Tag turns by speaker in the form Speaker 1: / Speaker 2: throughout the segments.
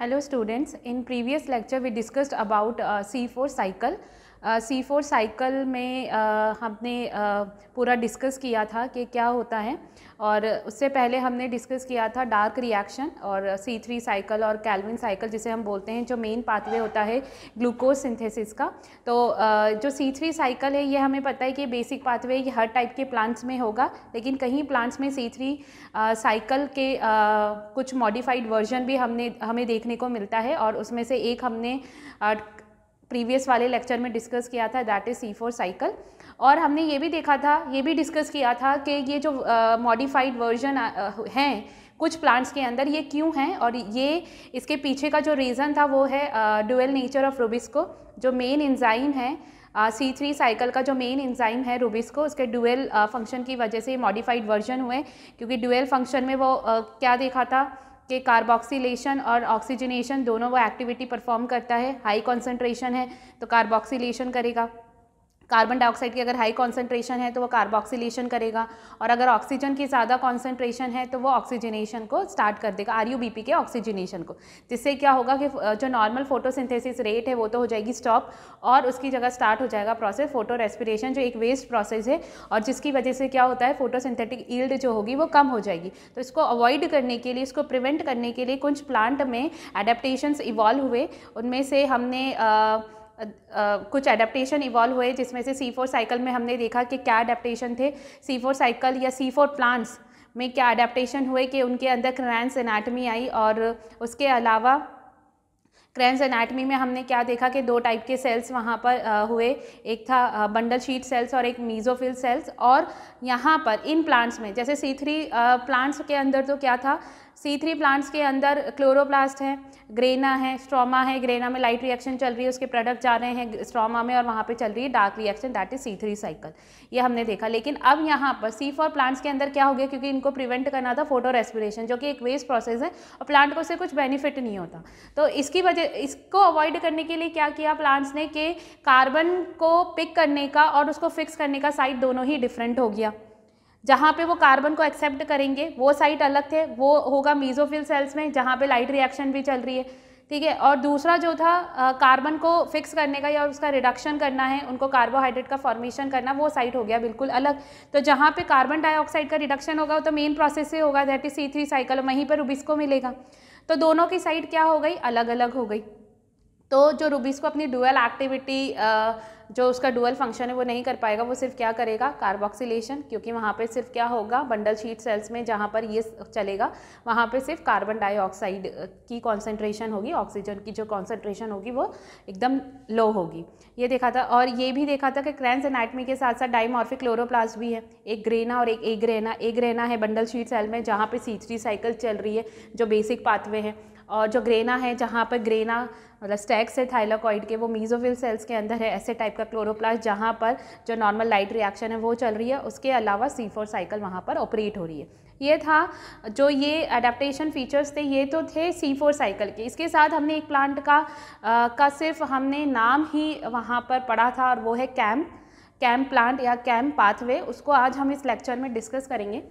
Speaker 1: Hello students, in previous lecture we discussed about uh, C4 cycle C four cycle में uh, हमने uh, पूरा discuss किया था कि क्या होता है और उससे पहले हमने डिस्कस किया था डार्क रिएक्शन और सी थ्री साइकिल और कैलविन साइकिल जिसे हम बोलते हैं जो मेन पाथवे होता है ग्लूकोज सिंथेसिस का तो uh, जो सी थ्री साइकिल है ये हमें पता है कि बेसिक पाथवे ये हर टाइप के प्लांट्स में होगा लेकिन कहीं प्लांट्स में सी थ्री साइकिल के कुछ मॉडिफाइड वर्जन भी हमने हमें देखने को मिलता है और उसमें से एक हमने प्रीवियस वाले लेक्चर में डिस्कस किया था that is C four cycle और हमने ये भी देखा था ये भी डिस्कस किया था कि ये जो मॉडिफाइड वर्जन हैं कुछ प्लांट्स के अंदर ये क्यों हैं और ये इसके पीछे का जो रीज़न था वो है डुअल नेचर ऑफ रूबिस्को जो मेन इंजाइम है सी थ्री साइकिल का जो मेन इंजाइम है रूबिस्को उसके डुअल फंक्शन की वजह से मॉडिफाइड वर्जन हुए क्योंकि डुअल फंक्शन में वो uh, क्या देखा था के कार्बोक्सीलेशन और ऑक्सीजनेशन दोनों वो एक्टिविटी परफॉर्म करता है हाई कॉन्सेंट्रेशन है तो कार्बोक्सीलेशन करेगा कार्बन डाइऑक्साइड की अगर हाई कॉन्सेंट्रेशन है तो वो कार्बोक्सीलेशन करेगा और अगर ऑक्सीजन की ज़्यादा कॉन्सेंट्रेशन है तो वो ऑक्सीजनेशन को स्टार्ट कर देगा आर यू बी पी के ऑक्सीजनेशन को जिससे क्या होगा कि जो नॉर्मल फोटोसिंथेसिस रेट है वो तो हो जाएगी स्टॉप और उसकी जगह स्टार्ट हो जाएगा प्रोसेस फोटो रेस्पिरेशन जो एक वेस्ट प्रोसेस है और जिसकी वजह से क्या होता है फोटो सिंथेटिक ईल्ड जो होगी वो कम हो जाएगी तो इसको अवॉइड करने के लिए इसको प्रिवेंट करने के लिए कुछ प्लांट में एडेप्टेशन इवॉल्व हुए उनमें से हमने आ, कुछ एडेप्टेशन इवॉल्व हुए जिसमें से सी फोर साइकिल में हमने देखा कि क्या एडेप्टेशन थे सी फोर साइकिल या सी फोर प्लांट्स में क्या अडेप्टेशन हुए कि उनके अंदर क्रैंस एनाटमी आई और उसके अलावा क्रैंस एनाटमी में हमने क्या देखा कि दो टाइप के सेल्स वहाँ पर आ, हुए एक था आ, बंडल शीट सेल्स और एक मीजोफिल सेल्स और यहाँ पर इन प्लांट्स में जैसे सी थ्री प्लांट्स के अंदर तो क्या था सी थ्री प्लांट्स के अंदर क्लोरोप्लास्ट है ग्रेना है स्ट्रोमा है ग्रेना में लाइट रिएक्शन चल रही है उसके प्रोडक्ट जा रहे हैं स्ट्रोमा में और वहाँ पे चल रही है dark reaction that is C three cycle ये हमने देखा लेकिन अब यहाँ पर सी फोर प्लांट्स के अंदर क्या हो गया क्योंकि इनको प्रिवेंट करना था फोटो रेस्पिरेशन जो कि एक वेस्ट प्रोसेस है और प्लांट को उससे कुछ बेनिफिट नहीं होता तो इसकी वजह इसको अवॉइड करने के लिए क्या किया प्लांट्स ने कि कार्बन को पिक करने का और उसको फिक्स करने का साइड दोनों ही डिफरेंट हो गया जहाँ पे वो कार्बन को एक्सेप्ट करेंगे वो साइट अलग थे वो होगा मीजोफिल सेल्स में जहाँ पे लाइट रिएक्शन भी चल रही है ठीक है और दूसरा जो था कार्बन को फिक्स करने का या उसका रिडक्शन करना है उनको कार्बोहाइड्रेट का फॉर्मेशन करना वो साइट हो गया बिल्कुल अलग तो जहाँ पे कार्बन डाइऑक्साइड का रिडक्शन होगा तो मेन प्रोसेस से होगा that is C three cycle वहीं पर रुबिस्को मिलेगा तो दोनों की साइट क्या हो गई अलग अलग हो गई तो जो रुबिस्को अपनी डुअल एक्टिविटी जो उसका डुअल फंक्शन है वो नहीं कर पाएगा वो सिर्फ क्या करेगा कार्बोक्सिलेशन क्योंकि वहाँ पे सिर्फ क्या होगा बंडल शीट सेल्स में जहाँ पर ये चलेगा वहाँ पे सिर्फ कार्बन डाइऑक्साइड की कॉन्सेंट्रेशन होगी ऑक्सीजन की जो कॉन्सेंट्रेशन होगी वो एकदम लो होगी ये देखा था और ये भी देखा था कि क्रैंस एनाटमी के साथ साथ डाइमॉर्फिक क्लोरोप्लास्ट भी है एक ग्रेना और एक एग ग्रेना एक ग्रेना है बंडल शीट सेल में जहाँ पे सीथरी साइकिल चल रही है जो बेसिक पाथवे हैं और जो ग्रेना है जहाँ पर ग्रेना मतलब स्टैक्स है थाइलाकॉइड के वो मीजोफिल सेल्स के अंदर है ऐसे टाइप का क्लोरोप्लास्ट जहाँ पर जो नॉर्मल लाइट रिएक्शन है वो चल रही है उसके अलावा सी फोर साइकिल वहाँ पर ऑपरेट हो रही है ये था जो ये अडेप्टशन फीचर्स थे ये तो थे सी फोर साइकिल के इसके साथ हमने एक प्लांट का आ, का सिर्फ हमने नाम ही वहाँ पर पढ़ा था और वो है कैम कैम प्लांट या कैम पाथवे उसको आज हम इस लेक्चर में डिस्कस करेंगे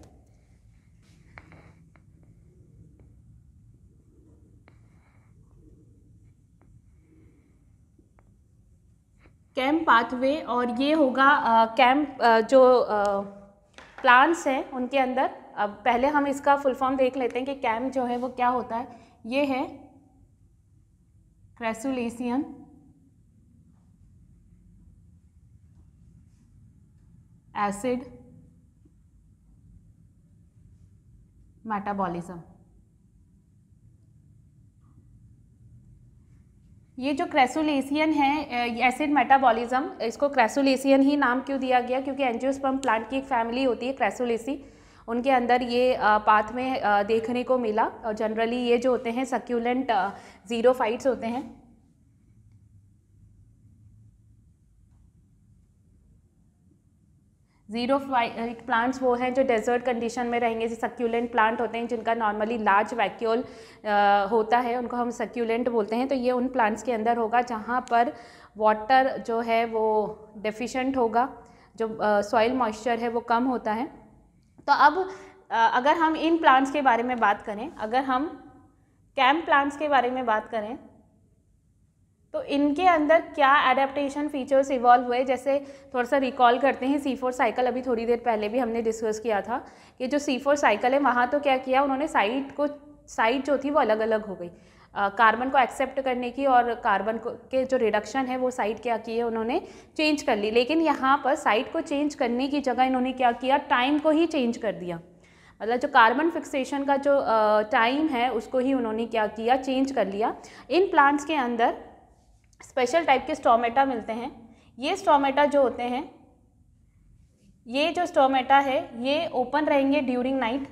Speaker 1: पाथवे और ये होगा कैम्प जो प्लांट्स हैं उनके अंदर अब पहले हम इसका फुल फॉर्म देख लेते हैं कि कैम्प जो है वो क्या होता है ये है क्रेसुलेसियम एसिड मेटाबॉलिज्म ये जो क्रेसुलेसियन है एसिड मेटाबॉलिज्म इसको क्रेसुलेसियन ही नाम क्यों दिया गया क्योंकि एंजियोस्पर्म प्लांट की एक फैमिली होती है क्रेसुलेसी उनके अंदर ये पाथ में देखने को मिला और जनरली ये जो होते हैं सक्यूलेंट जीरो फाइट्स होते हैं जीरो प्लांट्स वो हैं जो डेजर्ट कंडीशन में रहेंगे जैसे सक्यूलेंट प्लांट होते हैं जिनका नॉर्मली लार्ज वैक्यूल होता है उनको हम सक्यूलेंट बोलते हैं तो ये उन प्लांट्स के अंदर होगा जहाँ पर वाटर जो है वो डेफिशेंट होगा जो सॉइल मॉइस्चर है वो कम होता है तो अब अगर हम इन प्लांट्स के बारे में बात करें अगर हम कैम्प प्लांट्स के बारे में बात करें तो इनके अंदर क्या एडेप्टेशन फीचर्स इवॉल्व हुए जैसे थोड़ा सा रिकॉल करते हैं सी फोर साइकिल अभी थोड़ी देर पहले भी हमने डिस्कस किया था कि जो सी फोर साइकिल है वहाँ तो क्या किया उन्होंने साइट को साइट जो थी वो अलग अलग हो गई कार्बन को एक्सेप्ट करने की और कार्बन के जो रिडक्शन है वो साइट क्या की है उन्होंने चेंज कर ली लेकिन यहाँ पर साइट को चेंज करने की जगह इन्होंने क्या किया टाइम को ही चेंज कर दिया मतलब जो कार्बन फिक्सेशन का जो टाइम है उसको ही उन्होंने क्या किया चेंज कर लिया इन प्लांट्स के अंदर स्पेशल टाइप के स्टोमेटा मिलते हैं ये स्टोमेटा जो होते हैं ये जो स्टोमेटा है ये ओपन रहेंगे ड्यूरिंग नाइट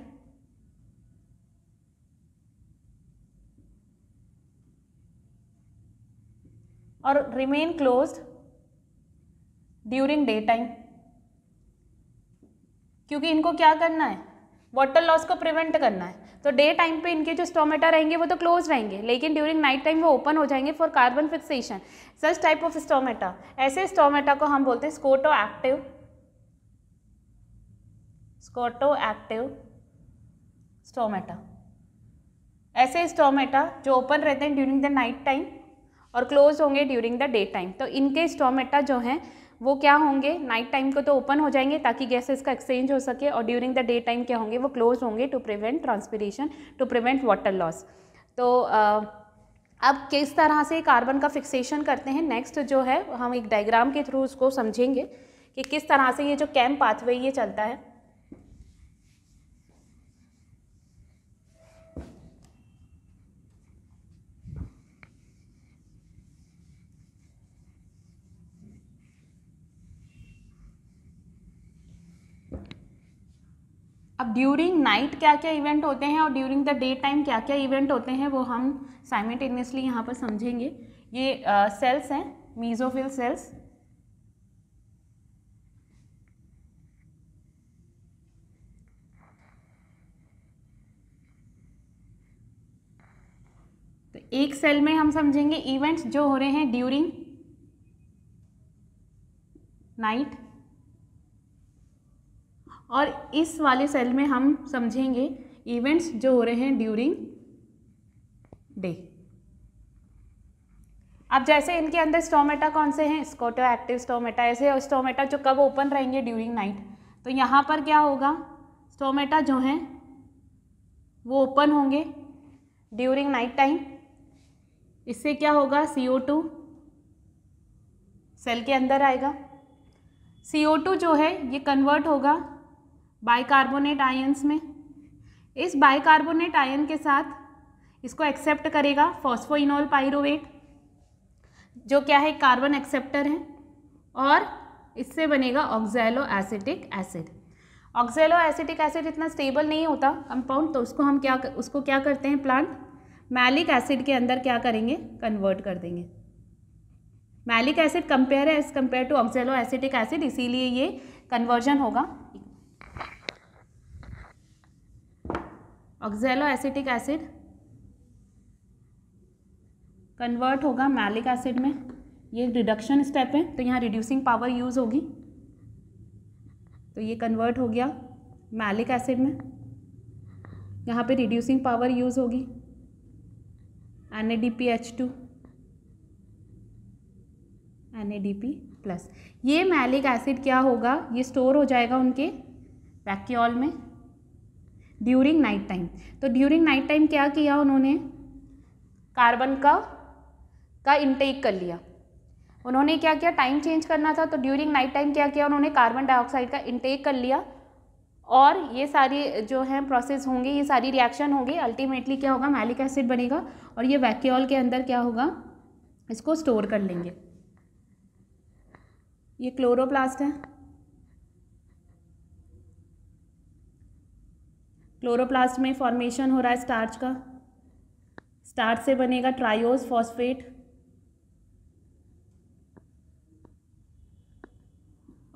Speaker 1: और remain closed during day time क्योंकि इनको क्या करना है वाटर लॉस को प्रिवेंट करना है तो डे टाइम पे इनके जो स्टोमेटा रहेंगे वो तो क्लोज रहेंगे लेकिन ड्यूरिंग नाइट टाइम वो ओपन हो जाएंगे for carbon fixation such type of stomata ऐसे स्टोमेटा को हम बोलते हैं skoto active skoto active stomata ऐसे स्टोमेटा जो ओपन रहते हैं ड्यूरिंग द नाइट टाइम और क्लोज होंगे ड्यूरिंग द डे टाइम तो इनके स्टोमेटा जो हैं वो क्या होंगे नाइट टाइम को तो ओपन हो जाएंगे ताकि गैसेस का एक्सचेंज हो सके और ड्यूरिंग द डे टाइम क्या होंगे वो क्लोज होंगे to prevent transpiration to prevent water loss तो अब किस तरह से कार्बन का फिक्सेशन करते हैं नेक्स्ट जो है हम एक डायग्राम के थ्रू उसको समझेंगे कि किस तरह से ये जो कैम्प पाथवे ये चलता है अब ड्यूरिंग नाइट क्या क्या इवेंट होते हैं और ड्यूरिंग द डे टाइम क्या क्या इवेंट होते हैं वो हम साइमल्टेनियसली यहाँ पर समझेंगे ये सेल्स हैं मीजोफिल सेल्स तो एक सेल में हम समझेंगे इवेंट्स जो हो रहे हैं ड्यूरिंग नाइट और इस वाले सेल में हम समझेंगे इवेंट्स जो हो रहे हैं ड्यूरिंग डे अब जैसे इनके अंदर स्टोमेटा कौन से हैं स्कोटो एक्टिव स्टोमेटा ऐसे स्टोमेटा जो कब ओपन रहेंगे ड्यूरिंग नाइट तो यहाँ पर क्या होगा स्टोमेटा जो हैं वो ओपन होंगे ड्यूरिंग नाइट टाइम इससे क्या होगा सी ओ टू सेल के अंदर आएगा सी ओ टू जो है ये कन्वर्ट होगा बाइकार्बोनेट आयंस में इस बाइकार्बोनेट आयन के साथ इसको एक्सेप्ट करेगा फॉस्फोइनोल पायरोवेट जो क्या है कार्बन एक्सेप्टर है और इससे बनेगा oxaloacetic acid oxaloacetic acid इतना स्टेबल नहीं होता कंपाउंड तो उसको हम क्या उसको क्या करते हैं प्लांट मैलिक एसिड के अंदर क्या करेंगे कन्वर्ट कर देंगे मैलिक एसिड कंपेयर है as compare to oxaloacetic acid इसीलिए ये कन्वर्जन होगा ऑक्जेलो एसिटिक एसिड कन्वर्ट होगा मैलिक एसिड में ये रिडक्शन स्टेप है तो यहाँ रिड्यूसिंग पावर यूज़ होगी तो ये कन्वर्ट हो गया मैलिक एसिड में यहाँ पे रिड्यूसिंग पावर यूज़ होगी N A D P H two N A D P plus ये मैलिक एसिड क्या होगा ये स्टोर हो जाएगा उनके वैक्यूल में ड्यूरिंग नाइट टाइम तो ड्यूरिंग नाइट टाइम क्या किया उन्होंने कार्बन का का इनटेक कर लिया उन्होंने क्या किया टाइम चेंज करना था तो ड्यूरिंग नाइट टाइम क्या किया उन्होंने कार्बन डाइऑक्साइड का इनटेक कर लिया और ये सारी जो है प्रोसेस होंगे ये सारी रिएक्शन होगी अल्टीमेटली क्या होगा मैलिक एसिड बनेगा और ये वैक्यूल के अंदर क्या होगा इसको स्टोर कर लेंगे ये क्लोरोप्लास्ट है क्लोरोप्लास्ट में फॉर्मेशन हो रहा है स्टार्च का स्टार्च से बनेगा ट्रायोज फॉस्फेट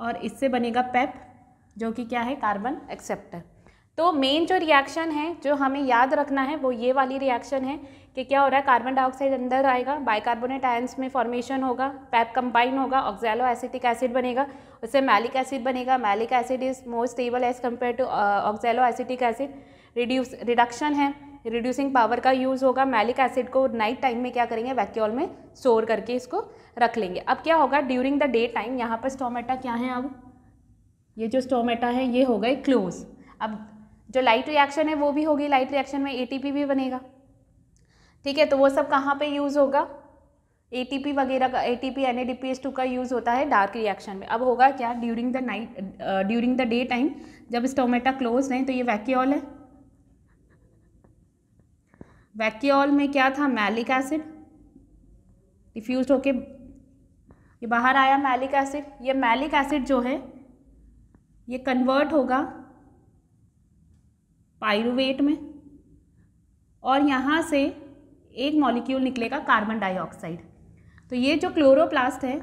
Speaker 1: और इससे बनेगा पेप जो कि क्या है कार्बन एक्सेप्टर तो मेन जो रिएक्शन है जो हमें याद रखना है वो ये वाली रिएक्शन है कि क्या हो रहा है कार्बन डाइऑक्साइड अंदर आएगा बाइकार्बोनेट आयंस में फॉर्मेशन होगा पैप कंबाइन होगा ऑक्जैलो एसिटिक एसिड बनेगा उससे मैलिक एसिड बनेगा malic acid is more stable as compare to oxaloacetic acid reduce reduction है रिड्यूसिंग पावर का यूज़ होगा मैलिक एसिड को नाइट टाइम में क्या करेंगे वैक्यूल में स्टोर करके इसको रख लेंगे अब क्या होगा ड्यूरिंग द डे टाइम यहाँ पर स्टोमेटा क्या है अब ये जो स्टोमेटा है ये हो गए क्लोज अब जो लाइट रिएक्शन है वो भी होगी लाइट रिएक्शन में एटीपी भी बनेगा ठीक है तो वो सब कहाँ पे यूज़ होगा एटीपी वगैरह का एटीपी एनएडीपीएस टू का यूज़ होता है डार्क रिएक्शन में अब होगा क्या during the night during the day time जब स्टोमेटा क्लोज है तो ये वैक्यूल है वैक्यूल में क्या था मैलिक एसिड डिफ्यूज होके ये बाहर आया मैलिक एसिड ये मैलिक एसिड जो है ये कन्वर्ट होगा पायरुवेट में और यहाँ से एक मॉलिक्यूल निकलेगा कार्बन डाइऑक्साइड तो ये जो क्लोरोप्लास्ट है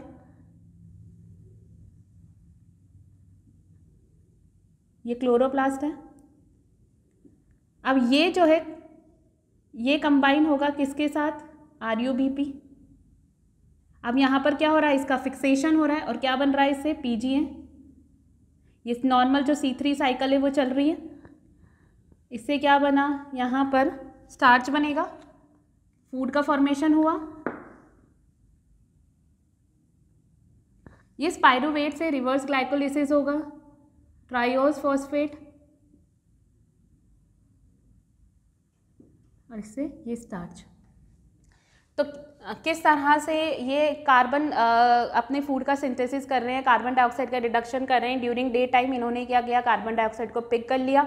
Speaker 1: ये क्लोरोप्लास्ट है अब ये जो है ये कंबाइन होगा किसके साथ आर यू बी पी अब यहाँ पर क्या हो रहा है इसका फिक्सेशन हो रहा है और क्या बन रहा है इससे पी जी है ये नॉर्मल जो सी थ्री साइकिल है वो चल रही है इससे क्या बना यहाँ पर स्टार्च बनेगा फूड का फॉर्मेशन हुआ ये स्पायरोवेट से रिवर्स ग्लाइकोलिसिस होगा ट्रायोस फॉस्फेट और इससे ये स्टार्च तो किस तरह से ये कार्बन अपने फूड का सिंथेसिस कर रहे हैं कार्बन डाइऑक्साइड का रिडक्शन कर रहे हैं ड्यूरिंग डे टाइम इन्होंने क्या किया कार्बन डाइऑक्साइड को पिक कर लिया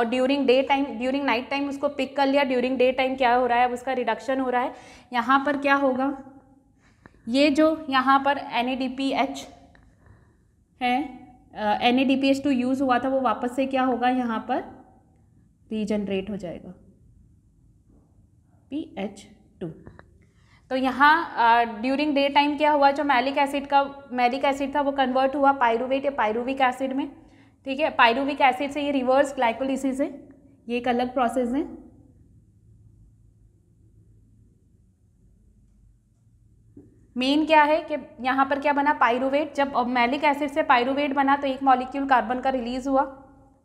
Speaker 1: और during day time during night time उसको पिक कर लिया ड्यूरिंग डे टाइम क्या हो रहा है अब उसका रिडक्शन हो रहा है यहाँ पर क्या होगा ये जो यहाँ पर एन है N A D P H two use हुआ था वो वापस से क्या होगा यहाँ पर रीजनरेट हो जाएगा पी एच टू तो यहाँ ड्यूरिंग डे टाइम क्या हुआ जो मैलिक एसिड का मैलिक एसिड था वो कन्वर्ट हुआ पायरुवेट या पायरुविक एसिड में ठीक है पायरुविक एसिड से ये रिवर्स ग्लाइकोलिसिस है ये एक अलग प्रोसेस है मेन क्या है कि यहाँ पर क्या बना पायरुवेट जब मैलिक एसिड से पायरुवेट बना तो एक मॉलिक्यूल कार्बन का रिलीज हुआ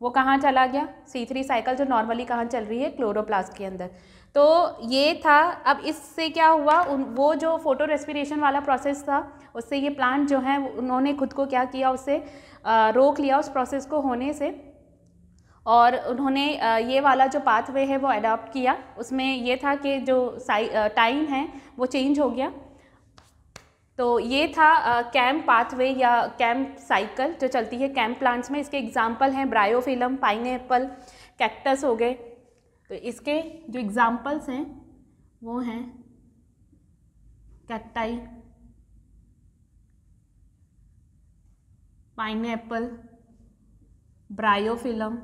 Speaker 1: वो कहाँ चला गया सी थ्री साइकिल जो नॉर्मली कहाँ चल रही है क्लोरोप्लास्ट के अंदर तो ये था अब इससे क्या हुआ उन वो जो फोटो रेस्पिरेशन वाला प्रोसेस था उससे ये प्लांट जो है उन्होंने खुद को क्या किया उससे रोक लिया उस प्रोसेस को होने से और उन्होंने ये वाला जो पाथवे है वो अडॉप्ट किया उसमें ये था कि जो टाइम है वो चेंज हो गया तो ये था कैम्प पाथवे या कैम्प साइकिल जो चलती है कैम्प प्लांट्स में इसके एग्जाम्पल हैं ब्रायोफिलम पाइन कैक्टस हो गए तो इसके जो एग्ज़ाम्पल्स हैं वो हैं कैक्टाई पाइन एप्पल ब्रायोफिलम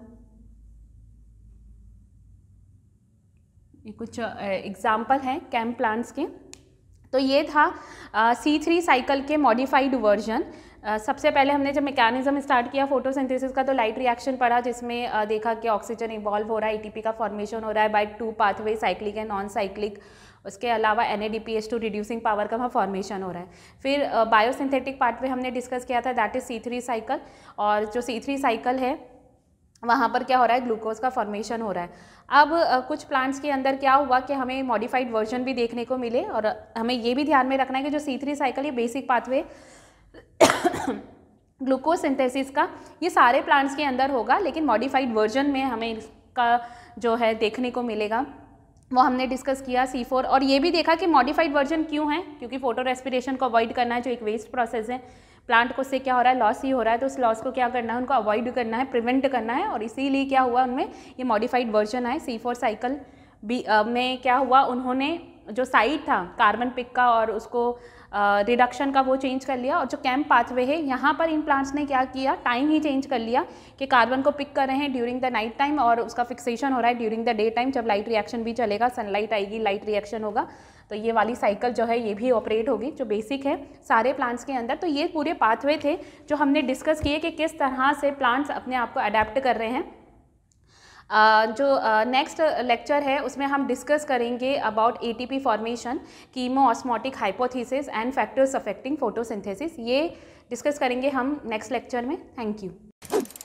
Speaker 1: ये कुछ एग्ज़ाम्पल हैं कैम्प प्लांट्स के तो ये था सी थ्री साइकिल के मॉडिफाइड वर्जन सबसे पहले हमने जब मैकेनिज्म स्टार्ट किया फोटोसिंथेसिस का तो लाइट रिएक्शन पड़ा जिसमें देखा कि ऑक्सीजन इवॉल्व हो रहा है ई e का फॉर्मेशन हो रहा है by two pathway cyclic and non cyclic उसके अलावा एन टू रिड्यूसिंग पावर का वहाँ फॉर्मेशन हो रहा है फिर बायोसिंथेटिक पे हमने डिस्कस किया था that is C three cycle और जो सी थ्री साइकिल है वहाँ पर क्या हो रहा है ग्लूकोज का फॉर्मेशन हो रहा है अब कुछ प्लांट्स के अंदर क्या हुआ कि हमें मॉडिफाइड वर्जन भी देखने को मिले और हमें ये भी ध्यान में रखना है कि जो सी थ्री साइकिल ये बेसिक पाथवे ग्लूकोज सिंथेसिस का ये सारे प्लांट्स के अंदर होगा लेकिन मॉडिफाइड वर्जन में हमें इसका जो है देखने को मिलेगा वो हमने डिस्कस किया सी फोर और ये भी देखा कि मॉडिफाइड वर्जन क्यों है क्योंकि फोटो रेस्पिरेशन को अवॉइड करना है जो एक वेस्ट प्रोसेस है प्लांट को उससे क्या हो रहा है लॉस ही हो रहा है तो उस लॉस को क्या करना है उनको अवॉइड करना है प्रिवेंट करना है और इसीलिए क्या हुआ उनमें ये मॉडिफाइड वर्जन आए सी फोर साइकिल भी में क्या हुआ उन्होंने जो साइट था कार्बन पिक का और उसको रिडक्शन का वो चेंज कर लिया और जो कैम्प पाथवे है यहाँ पर इन प्लांट्स ने क्या किया टाइम ही चेंज कर लिया कि कार्बन को पिक कर रहे हैं ड्यूरिंग द नाइट टाइम और उसका फिक्सेशन हो रहा है ड्यूरिंग द डे टाइम जब लाइट रिएक्शन भी चलेगा सनलाइट आएगी लाइट रिएक्शन होगा तो ये वाली साइकिल जो है ये भी ऑपरेट होगी जो बेसिक है सारे प्लांट्स के अंदर तो ये पूरे पाथवे थे जो हमने डिस्कस किए कि किस तरह से प्लांट्स अपने आप को अडेप्ट कर रहे हैं जो नेक्स्ट लेक्चर है उसमें हम डिस्कस करेंगे about ATP formation chemo osmotic hypothesis and factors affecting photosynthesis ये डिस्कस करेंगे हम नेक्स्ट लेक्चर में थैंक यू